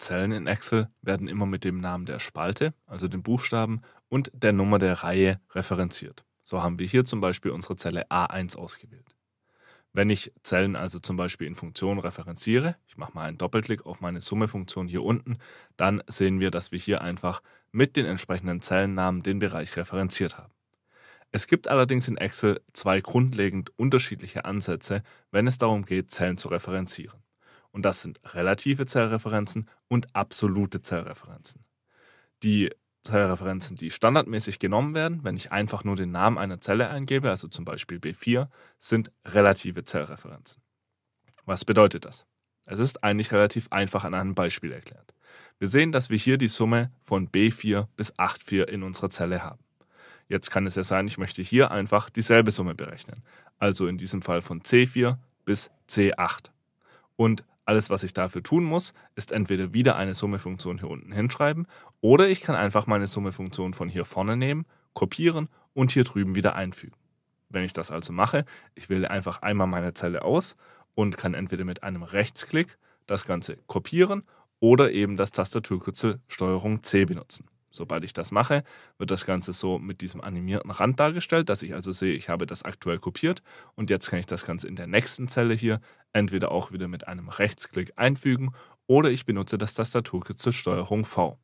Zellen in Excel werden immer mit dem Namen der Spalte, also dem Buchstaben, und der Nummer der Reihe referenziert. So haben wir hier zum Beispiel unsere Zelle A1 ausgewählt. Wenn ich Zellen also zum Beispiel in Funktionen referenziere, ich mache mal einen Doppelklick auf meine Summe-Funktion hier unten, dann sehen wir, dass wir hier einfach mit den entsprechenden Zellennamen den Bereich referenziert haben. Es gibt allerdings in Excel zwei grundlegend unterschiedliche Ansätze, wenn es darum geht, Zellen zu referenzieren. Und das sind relative Zellreferenzen und absolute Zellreferenzen. Die Zellreferenzen, die standardmäßig genommen werden, wenn ich einfach nur den Namen einer Zelle eingebe, also zum Beispiel B4, sind relative Zellreferenzen. Was bedeutet das? Es ist eigentlich relativ einfach an einem Beispiel erklärt. Wir sehen, dass wir hier die Summe von B4 bis 8,4 in unserer Zelle haben. Jetzt kann es ja sein, ich möchte hier einfach dieselbe Summe berechnen, also in diesem Fall von C4 bis C8. Und alles, was ich dafür tun muss, ist entweder wieder eine Summefunktion hier unten hinschreiben oder ich kann einfach meine Summefunktion von hier vorne nehmen, kopieren und hier drüben wieder einfügen. Wenn ich das also mache, ich wähle einfach einmal meine Zelle aus und kann entweder mit einem Rechtsklick das Ganze kopieren oder eben das Tastaturkürzel STRG C benutzen. Sobald ich das mache, wird das Ganze so mit diesem animierten Rand dargestellt, dass ich also sehe, ich habe das aktuell kopiert und jetzt kann ich das Ganze in der nächsten Zelle hier entweder auch wieder mit einem Rechtsklick einfügen oder ich benutze das Tastaturkit zur Steuerung V.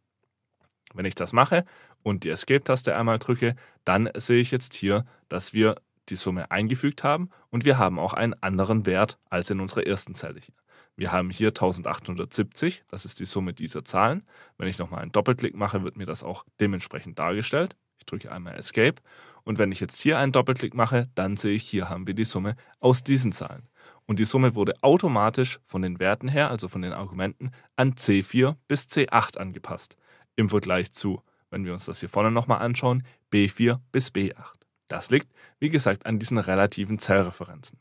Wenn ich das mache und die Escape-Taste einmal drücke, dann sehe ich jetzt hier, dass wir die Summe eingefügt haben und wir haben auch einen anderen Wert als in unserer ersten Zelle hier. Wir haben hier 1870, das ist die Summe dieser Zahlen. Wenn ich nochmal einen Doppelklick mache, wird mir das auch dementsprechend dargestellt. Ich drücke einmal Escape und wenn ich jetzt hier einen Doppelklick mache, dann sehe ich, hier haben wir die Summe aus diesen Zahlen. Und die Summe wurde automatisch von den Werten her, also von den Argumenten, an C4 bis C8 angepasst. Im Vergleich zu, wenn wir uns das hier vorne nochmal anschauen, B4 bis B8. Das liegt, wie gesagt, an diesen relativen Zellreferenzen.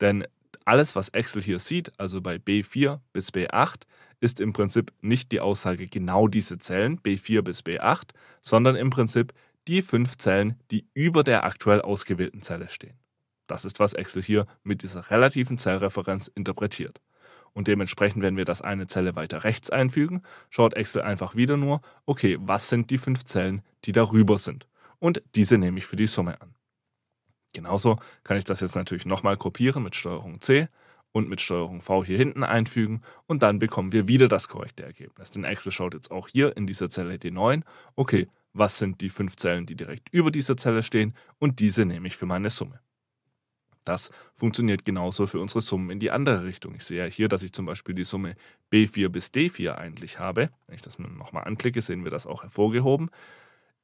Denn alles, was Excel hier sieht, also bei B4 bis B8, ist im Prinzip nicht die Aussage genau diese Zellen B4 bis B8, sondern im Prinzip die fünf Zellen, die über der aktuell ausgewählten Zelle stehen. Das ist, was Excel hier mit dieser relativen Zellreferenz interpretiert. Und dementsprechend, wenn wir das eine Zelle weiter rechts einfügen, schaut Excel einfach wieder nur, okay, was sind die fünf Zellen, die darüber sind. Und diese nehme ich für die Summe an. Genauso kann ich das jetzt natürlich nochmal kopieren mit Steuerung C und mit Steuerung V hier hinten einfügen und dann bekommen wir wieder das korrekte Ergebnis. Denn Excel schaut jetzt auch hier in dieser Zelle D9, okay, was sind die fünf Zellen, die direkt über dieser Zelle stehen und diese nehme ich für meine Summe. Das funktioniert genauso für unsere Summen in die andere Richtung. Ich sehe ja hier, dass ich zum Beispiel die Summe B4 bis D4 eigentlich habe. Wenn ich das nochmal anklicke, sehen wir das auch hervorgehoben.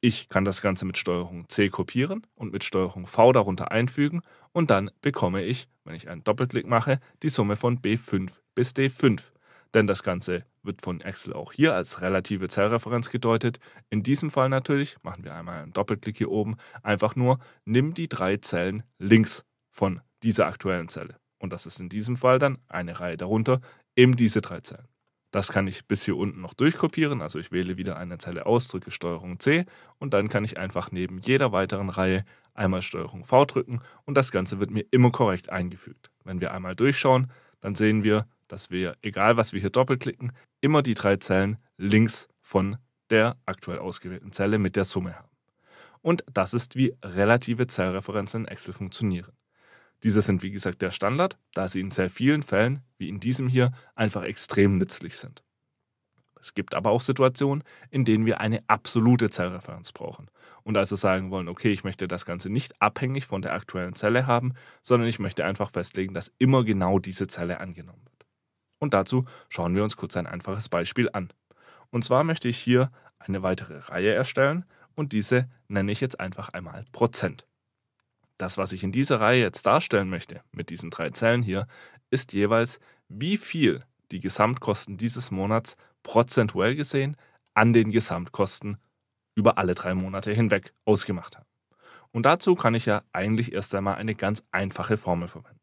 Ich kann das Ganze mit Steuerung C kopieren und mit Steuerung V darunter einfügen und dann bekomme ich, wenn ich einen Doppelklick mache, die Summe von B5 bis D5. Denn das Ganze wird von Excel auch hier als relative Zellreferenz gedeutet. In diesem Fall natürlich, machen wir einmal einen Doppelklick hier oben, einfach nur, nimm die drei Zellen links von dieser aktuellen Zelle. Und das ist in diesem Fall dann eine Reihe darunter, eben diese drei Zellen. Das kann ich bis hier unten noch durchkopieren, also ich wähle wieder eine Zeile aus, drücke STRG C und dann kann ich einfach neben jeder weiteren Reihe einmal STRG V drücken und das Ganze wird mir immer korrekt eingefügt. Wenn wir einmal durchschauen, dann sehen wir, dass wir, egal was wir hier doppelklicken, immer die drei Zellen links von der aktuell ausgewählten Zelle mit der Summe haben. Und das ist, wie relative Zellreferenzen in Excel funktionieren. Diese sind, wie gesagt, der Standard, da sie in sehr vielen Fällen, wie in diesem hier, einfach extrem nützlich sind. Es gibt aber auch Situationen, in denen wir eine absolute Zellreferenz brauchen und also sagen wollen, okay, ich möchte das Ganze nicht abhängig von der aktuellen Zelle haben, sondern ich möchte einfach festlegen, dass immer genau diese Zelle angenommen wird. Und dazu schauen wir uns kurz ein einfaches Beispiel an. Und zwar möchte ich hier eine weitere Reihe erstellen und diese nenne ich jetzt einfach einmal Prozent. Das, was ich in dieser Reihe jetzt darstellen möchte, mit diesen drei Zellen hier, ist jeweils, wie viel die Gesamtkosten dieses Monats prozentuell gesehen an den Gesamtkosten über alle drei Monate hinweg ausgemacht haben. Und dazu kann ich ja eigentlich erst einmal eine ganz einfache Formel verwenden.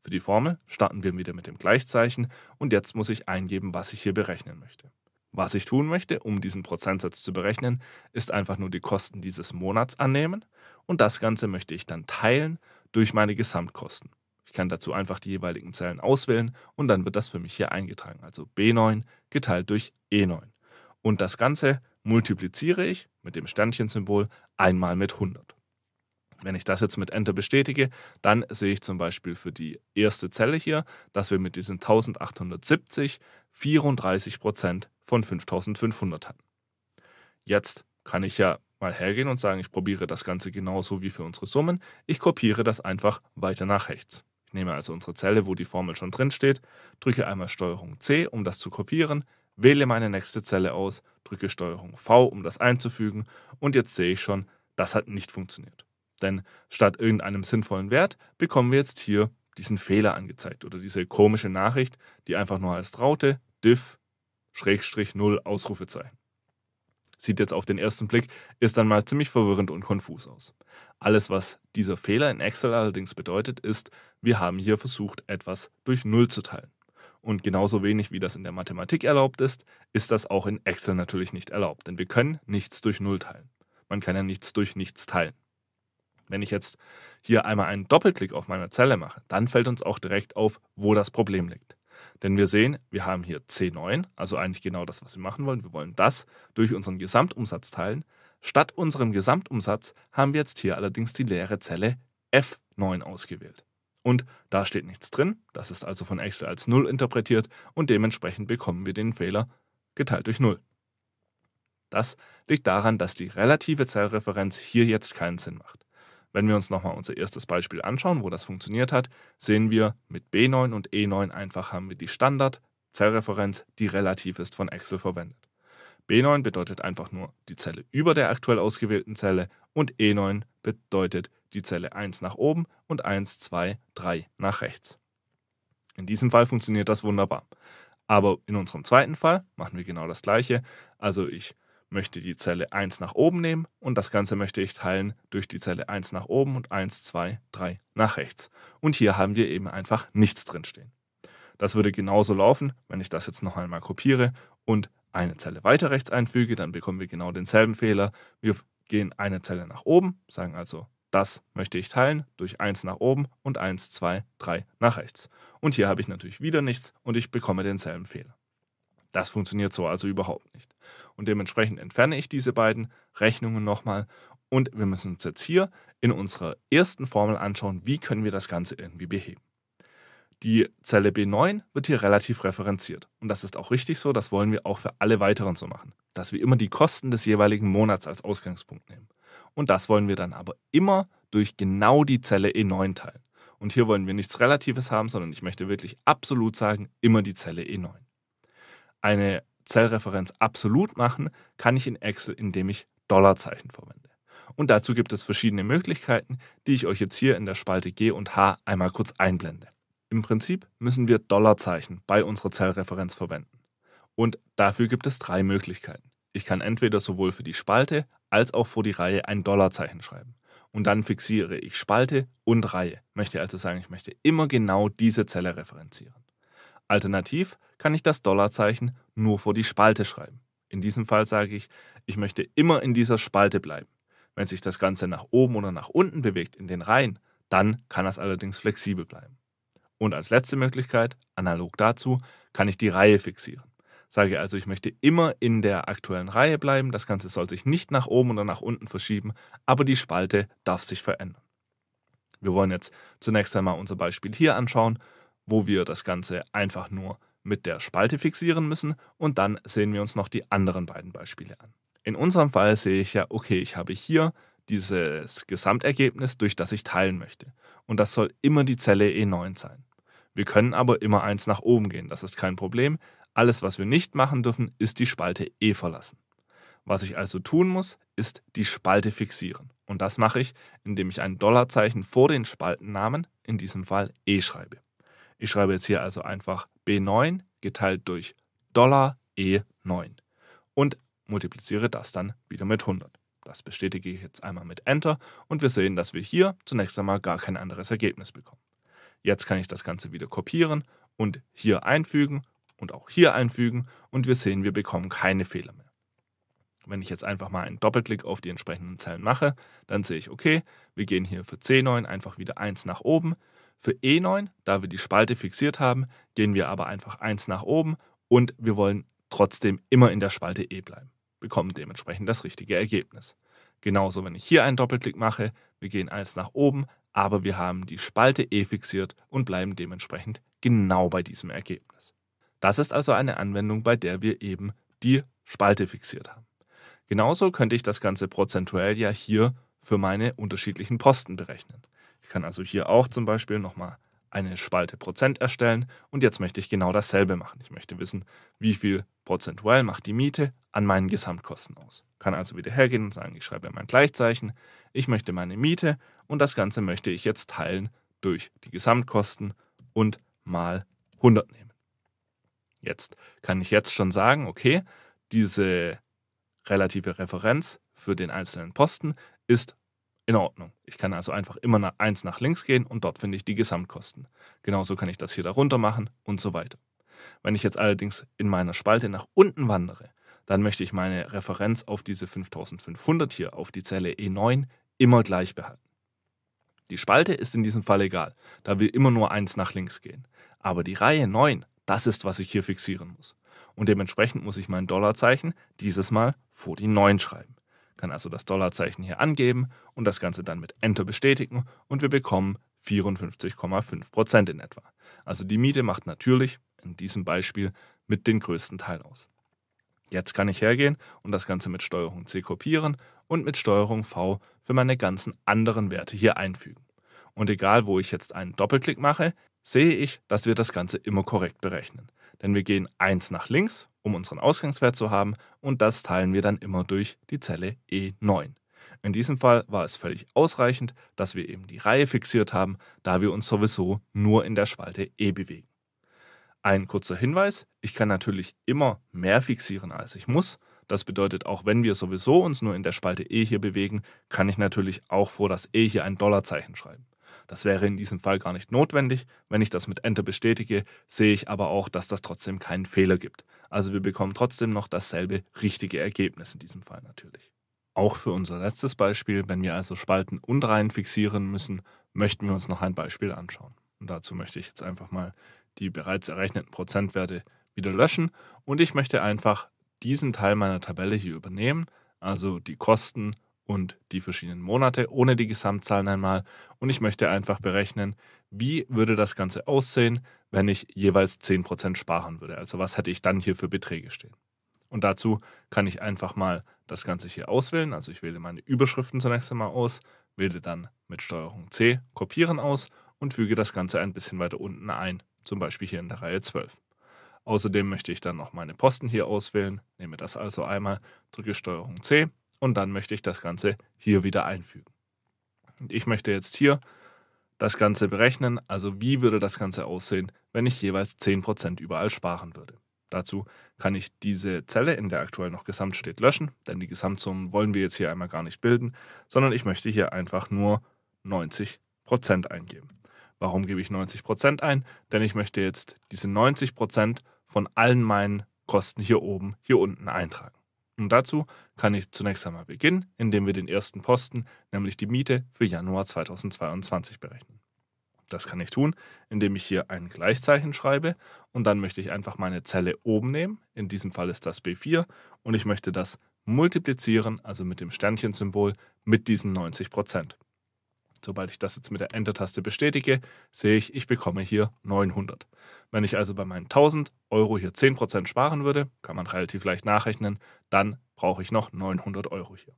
Für die Formel starten wir wieder mit dem Gleichzeichen und jetzt muss ich eingeben, was ich hier berechnen möchte. Was ich tun möchte, um diesen Prozentsatz zu berechnen, ist einfach nur die Kosten dieses Monats annehmen und das Ganze möchte ich dann teilen durch meine Gesamtkosten. Ich kann dazu einfach die jeweiligen Zellen auswählen und dann wird das für mich hier eingetragen. Also B9 geteilt durch E9. Und das Ganze multipliziere ich mit dem Sternchensymbol einmal mit 100. Wenn ich das jetzt mit Enter bestätige, dann sehe ich zum Beispiel für die erste Zelle hier, dass wir mit diesen 1870 34% von 5500 hatten. Jetzt kann ich ja mal hergehen und sagen, ich probiere das Ganze genauso wie für unsere Summen. Ich kopiere das einfach weiter nach rechts. Ich nehme also unsere Zelle, wo die Formel schon drin steht, drücke einmal Steuerung C, um das zu kopieren, wähle meine nächste Zelle aus, drücke Steuerung V, um das einzufügen und jetzt sehe ich schon, das hat nicht funktioniert. Denn statt irgendeinem sinnvollen Wert bekommen wir jetzt hier diesen Fehler angezeigt oder diese komische Nachricht, die einfach nur heißt Raute, diff, Schrägstrich Null, Ausrufezeichen sieht jetzt auf den ersten Blick, ist dann mal ziemlich verwirrend und konfus aus. Alles, was dieser Fehler in Excel allerdings bedeutet, ist, wir haben hier versucht, etwas durch Null zu teilen. Und genauso wenig wie das in der Mathematik erlaubt ist, ist das auch in Excel natürlich nicht erlaubt, denn wir können nichts durch Null teilen. Man kann ja nichts durch nichts teilen. Wenn ich jetzt hier einmal einen Doppelklick auf meine Zelle mache, dann fällt uns auch direkt auf, wo das Problem liegt. Denn wir sehen, wir haben hier C9, also eigentlich genau das, was wir machen wollen. Wir wollen das durch unseren Gesamtumsatz teilen. Statt unserem Gesamtumsatz haben wir jetzt hier allerdings die leere Zelle F9 ausgewählt. Und da steht nichts drin, das ist also von Excel als 0 interpretiert und dementsprechend bekommen wir den Fehler geteilt durch 0. Das liegt daran, dass die relative Zellreferenz hier jetzt keinen Sinn macht. Wenn wir uns nochmal unser erstes Beispiel anschauen, wo das funktioniert hat, sehen wir, mit B9 und E9 einfach haben wir die Standard-Zellreferenz, die relativ ist, von Excel verwendet. B9 bedeutet einfach nur die Zelle über der aktuell ausgewählten Zelle und E9 bedeutet die Zelle 1 nach oben und 1, 2, 3 nach rechts. In diesem Fall funktioniert das wunderbar. Aber in unserem zweiten Fall machen wir genau das gleiche. Also ich möchte die Zelle 1 nach oben nehmen und das Ganze möchte ich teilen durch die Zelle 1 nach oben und 1, 2, 3 nach rechts. Und hier haben wir eben einfach nichts drinstehen. Das würde genauso laufen, wenn ich das jetzt noch einmal kopiere und eine Zelle weiter rechts einfüge, dann bekommen wir genau denselben Fehler. Wir gehen eine Zelle nach oben, sagen also, das möchte ich teilen durch 1 nach oben und 1, 2, 3 nach rechts. Und hier habe ich natürlich wieder nichts und ich bekomme denselben Fehler. Das funktioniert so also überhaupt nicht. Und dementsprechend entferne ich diese beiden Rechnungen nochmal und wir müssen uns jetzt hier in unserer ersten Formel anschauen, wie können wir das Ganze irgendwie beheben. Die Zelle B9 wird hier relativ referenziert. Und das ist auch richtig so, das wollen wir auch für alle weiteren so machen, dass wir immer die Kosten des jeweiligen Monats als Ausgangspunkt nehmen. Und das wollen wir dann aber immer durch genau die Zelle E9 teilen. Und hier wollen wir nichts Relatives haben, sondern ich möchte wirklich absolut sagen, immer die Zelle E9 eine Zellreferenz absolut machen, kann ich in Excel, indem ich Dollarzeichen verwende. Und dazu gibt es verschiedene Möglichkeiten, die ich euch jetzt hier in der Spalte G und H einmal kurz einblende. Im Prinzip müssen wir Dollarzeichen bei unserer Zellreferenz verwenden. Und dafür gibt es drei Möglichkeiten. Ich kann entweder sowohl für die Spalte als auch vor die Reihe ein Dollarzeichen schreiben. Und dann fixiere ich Spalte und Reihe. Möchte also sagen, ich möchte immer genau diese Zelle referenzieren. Alternativ kann ich das Dollarzeichen nur vor die Spalte schreiben. In diesem Fall sage ich, ich möchte immer in dieser Spalte bleiben. Wenn sich das Ganze nach oben oder nach unten bewegt in den Reihen, dann kann das allerdings flexibel bleiben. Und als letzte Möglichkeit, analog dazu, kann ich die Reihe fixieren. Sage also, ich möchte immer in der aktuellen Reihe bleiben, das Ganze soll sich nicht nach oben oder nach unten verschieben, aber die Spalte darf sich verändern. Wir wollen jetzt zunächst einmal unser Beispiel hier anschauen wo wir das Ganze einfach nur mit der Spalte fixieren müssen und dann sehen wir uns noch die anderen beiden Beispiele an. In unserem Fall sehe ich ja, okay, ich habe hier dieses Gesamtergebnis, durch das ich teilen möchte. Und das soll immer die Zelle E9 sein. Wir können aber immer eins nach oben gehen, das ist kein Problem. Alles, was wir nicht machen dürfen, ist die Spalte E verlassen. Was ich also tun muss, ist die Spalte fixieren. Und das mache ich, indem ich ein Dollarzeichen vor den Spaltennamen, in diesem Fall E schreibe. Ich schreibe jetzt hier also einfach B9 geteilt durch Dollar E9 und multipliziere das dann wieder mit 100. Das bestätige ich jetzt einmal mit Enter und wir sehen, dass wir hier zunächst einmal gar kein anderes Ergebnis bekommen. Jetzt kann ich das Ganze wieder kopieren und hier einfügen und auch hier einfügen und wir sehen, wir bekommen keine Fehler mehr. Wenn ich jetzt einfach mal einen Doppelklick auf die entsprechenden Zellen mache, dann sehe ich, okay, wir gehen hier für C9 einfach wieder 1 nach oben, für E9, da wir die Spalte fixiert haben, gehen wir aber einfach 1 nach oben und wir wollen trotzdem immer in der Spalte E bleiben. Bekommen dementsprechend das richtige Ergebnis. Genauso, wenn ich hier einen Doppelklick mache, wir gehen 1 nach oben, aber wir haben die Spalte E fixiert und bleiben dementsprechend genau bei diesem Ergebnis. Das ist also eine Anwendung, bei der wir eben die Spalte fixiert haben. Genauso könnte ich das Ganze prozentuell ja hier für meine unterschiedlichen Posten berechnen. Ich kann also hier auch zum Beispiel nochmal eine Spalte Prozent erstellen und jetzt möchte ich genau dasselbe machen. Ich möchte wissen, wie viel prozentuell macht die Miete an meinen Gesamtkosten aus. Kann also wieder hergehen und sagen, ich schreibe mein Gleichzeichen, ich möchte meine Miete und das Ganze möchte ich jetzt teilen durch die Gesamtkosten und mal 100 nehmen. Jetzt kann ich jetzt schon sagen, okay, diese relative Referenz für den einzelnen Posten ist in Ordnung. Ich kann also einfach immer nach eins nach links gehen und dort finde ich die Gesamtkosten. Genauso kann ich das hier darunter machen und so weiter. Wenn ich jetzt allerdings in meiner Spalte nach unten wandere, dann möchte ich meine Referenz auf diese 5500 hier, auf die Zelle E9, immer gleich behalten. Die Spalte ist in diesem Fall egal, da will immer nur eins nach links gehen. Aber die Reihe 9, das ist, was ich hier fixieren muss. Und dementsprechend muss ich mein Dollarzeichen dieses Mal vor die 9 schreiben kann also das Dollarzeichen hier angeben und das Ganze dann mit Enter bestätigen und wir bekommen 54,5% in etwa. Also die Miete macht natürlich in diesem Beispiel mit den größten Teil aus. Jetzt kann ich hergehen und das Ganze mit Steuerung C kopieren und mit Steuerung V für meine ganzen anderen Werte hier einfügen. Und egal, wo ich jetzt einen Doppelklick mache, sehe ich, dass wir das Ganze immer korrekt berechnen. Denn wir gehen 1 nach links um unseren Ausgangswert zu haben und das teilen wir dann immer durch die Zelle E9. In diesem Fall war es völlig ausreichend, dass wir eben die Reihe fixiert haben, da wir uns sowieso nur in der Spalte E bewegen. Ein kurzer Hinweis, ich kann natürlich immer mehr fixieren, als ich muss. Das bedeutet, auch wenn wir sowieso uns nur in der Spalte E hier bewegen, kann ich natürlich auch vor das E hier ein Dollarzeichen schreiben. Das wäre in diesem Fall gar nicht notwendig. Wenn ich das mit Enter bestätige, sehe ich aber auch, dass das trotzdem keinen Fehler gibt. Also wir bekommen trotzdem noch dasselbe richtige Ergebnis in diesem Fall natürlich. Auch für unser letztes Beispiel, wenn wir also Spalten und Reihen fixieren müssen, möchten wir uns noch ein Beispiel anschauen. Und dazu möchte ich jetzt einfach mal die bereits errechneten Prozentwerte wieder löschen und ich möchte einfach diesen Teil meiner Tabelle hier übernehmen, also die Kosten und die verschiedenen Monate ohne die Gesamtzahlen einmal und ich möchte einfach berechnen, wie würde das Ganze aussehen, wenn ich jeweils 10% sparen würde. Also was hätte ich dann hier für Beträge stehen. Und dazu kann ich einfach mal das Ganze hier auswählen. Also ich wähle meine Überschriften zunächst einmal aus, wähle dann mit Steuerung C Kopieren aus und füge das Ganze ein bisschen weiter unten ein, zum Beispiel hier in der Reihe 12. Außerdem möchte ich dann noch meine Posten hier auswählen, nehme das also einmal, drücke Steuerung C und dann möchte ich das Ganze hier wieder einfügen. Und ich möchte jetzt hier das Ganze berechnen, also wie würde das Ganze aussehen, wenn ich jeweils 10% überall sparen würde. Dazu kann ich diese Zelle, in der aktuell noch Gesamt steht, löschen, denn die Gesamtsummen wollen wir jetzt hier einmal gar nicht bilden, sondern ich möchte hier einfach nur 90% eingeben. Warum gebe ich 90% ein? Denn ich möchte jetzt diese 90% von allen meinen Kosten hier oben, hier unten eintragen. Und dazu kann ich zunächst einmal beginnen, indem wir den ersten Posten, nämlich die Miete für Januar 2022 berechnen. Das kann ich tun, indem ich hier ein Gleichzeichen schreibe und dann möchte ich einfach meine Zelle oben nehmen, in diesem Fall ist das B4 und ich möchte das multiplizieren, also mit dem Sternchensymbol, mit diesen 90 Prozent. Sobald ich das jetzt mit der Enter-Taste bestätige, sehe ich, ich bekomme hier 900. Wenn ich also bei meinen 1000 Euro hier 10% sparen würde, kann man relativ leicht nachrechnen, dann brauche ich noch 900 Euro hier.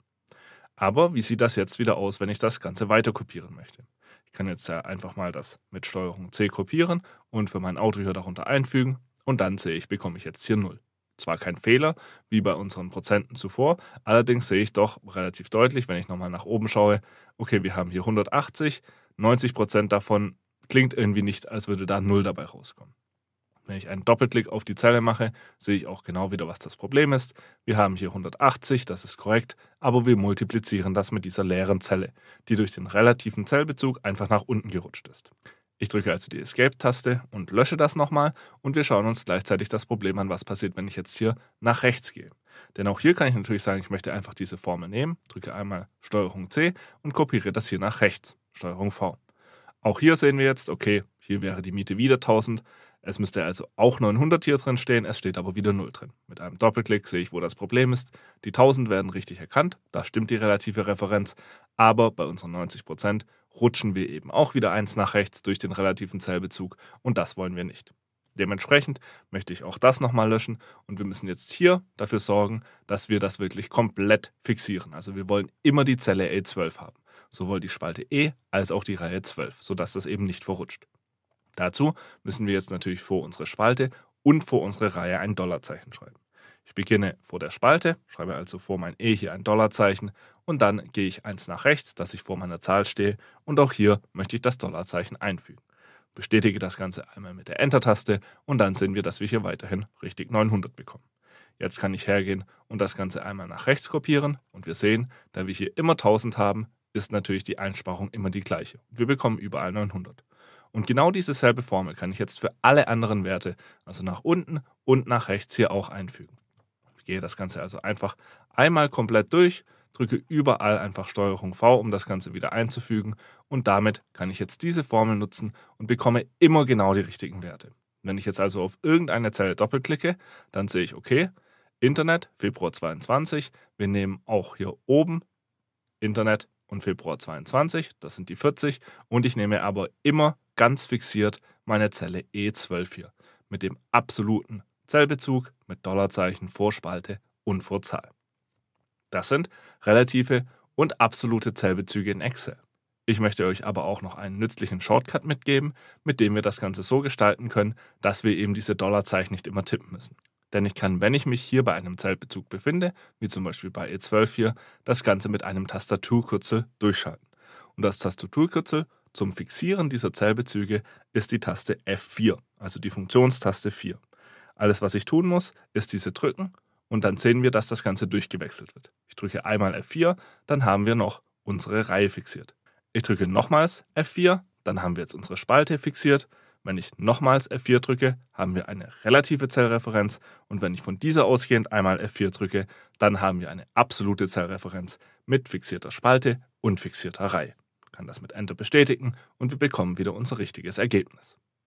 Aber wie sieht das jetzt wieder aus, wenn ich das Ganze weiter kopieren möchte? Ich kann jetzt ja einfach mal das mit Steuerung C kopieren und für mein Auto hier darunter einfügen und dann sehe ich, bekomme ich jetzt hier 0. Zwar kein Fehler, wie bei unseren Prozenten zuvor, allerdings sehe ich doch relativ deutlich, wenn ich nochmal nach oben schaue, okay, wir haben hier 180, 90 Prozent davon klingt irgendwie nicht, als würde da 0 dabei rauskommen. Wenn ich einen Doppelklick auf die Zelle mache, sehe ich auch genau wieder, was das Problem ist. Wir haben hier 180, das ist korrekt, aber wir multiplizieren das mit dieser leeren Zelle, die durch den relativen Zellbezug einfach nach unten gerutscht ist. Ich drücke also die Escape-Taste und lösche das nochmal und wir schauen uns gleichzeitig das Problem an, was passiert, wenn ich jetzt hier nach rechts gehe. Denn auch hier kann ich natürlich sagen, ich möchte einfach diese Formel nehmen, drücke einmal STRG C und kopiere das hier nach rechts, STRG V. Auch hier sehen wir jetzt, okay, hier wäre die Miete wieder 1000, es müsste also auch 900 hier drin stehen, es steht aber wieder 0 drin. Mit einem Doppelklick sehe ich, wo das Problem ist. Die 1000 werden richtig erkannt, da stimmt die relative Referenz, aber bei unseren 90% rutschen wir eben auch wieder eins nach rechts durch den relativen Zellbezug und das wollen wir nicht. Dementsprechend möchte ich auch das nochmal löschen und wir müssen jetzt hier dafür sorgen, dass wir das wirklich komplett fixieren. Also wir wollen immer die Zelle a 12 haben, sowohl die Spalte E als auch die Reihe 12, sodass das eben nicht verrutscht. Dazu müssen wir jetzt natürlich vor unsere Spalte und vor unsere Reihe ein Dollarzeichen schreiben. Ich beginne vor der Spalte, schreibe also vor mein E hier ein Dollarzeichen und dann gehe ich eins nach rechts, dass ich vor meiner Zahl stehe und auch hier möchte ich das Dollarzeichen einfügen. Bestätige das Ganze einmal mit der Enter-Taste und dann sehen wir, dass wir hier weiterhin richtig 900 bekommen. Jetzt kann ich hergehen und das Ganze einmal nach rechts kopieren und wir sehen, da wir hier immer 1000 haben, ist natürlich die Einsparung immer die gleiche. Wir bekommen überall 900. Und genau diese selbe Formel kann ich jetzt für alle anderen Werte, also nach unten und nach rechts hier auch einfügen. Ich gehe das Ganze also einfach einmal komplett durch, drücke überall einfach STRG V, um das Ganze wieder einzufügen und damit kann ich jetzt diese Formel nutzen und bekomme immer genau die richtigen Werte. Wenn ich jetzt also auf irgendeine Zelle doppelklicke, dann sehe ich, okay, Internet, Februar 22, wir nehmen auch hier oben Internet und Februar 22, das sind die 40 und ich nehme aber immer ganz fixiert meine Zelle E12 hier mit dem absoluten Zellbezug mit Dollarzeichen vor Spalte und vor Zahl. Das sind relative und absolute Zellbezüge in Excel. Ich möchte euch aber auch noch einen nützlichen Shortcut mitgeben, mit dem wir das Ganze so gestalten können, dass wir eben diese Dollarzeichen nicht immer tippen müssen. Denn ich kann, wenn ich mich hier bei einem Zellbezug befinde, wie zum Beispiel bei E12 hier, das Ganze mit einem Tastaturkürzel durchschalten. Und das Tastaturkürzel zum Fixieren dieser Zellbezüge ist die Taste F4, also die Funktionstaste 4. Alles, was ich tun muss, ist diese drücken und dann sehen wir, dass das Ganze durchgewechselt wird. Ich drücke einmal F4, dann haben wir noch unsere Reihe fixiert. Ich drücke nochmals F4, dann haben wir jetzt unsere Spalte fixiert. Wenn ich nochmals F4 drücke, haben wir eine relative Zellreferenz und wenn ich von dieser ausgehend einmal F4 drücke, dann haben wir eine absolute Zellreferenz mit fixierter Spalte und fixierter Reihe kann das mit Enter bestätigen und wir bekommen wieder unser richtiges Ergebnis.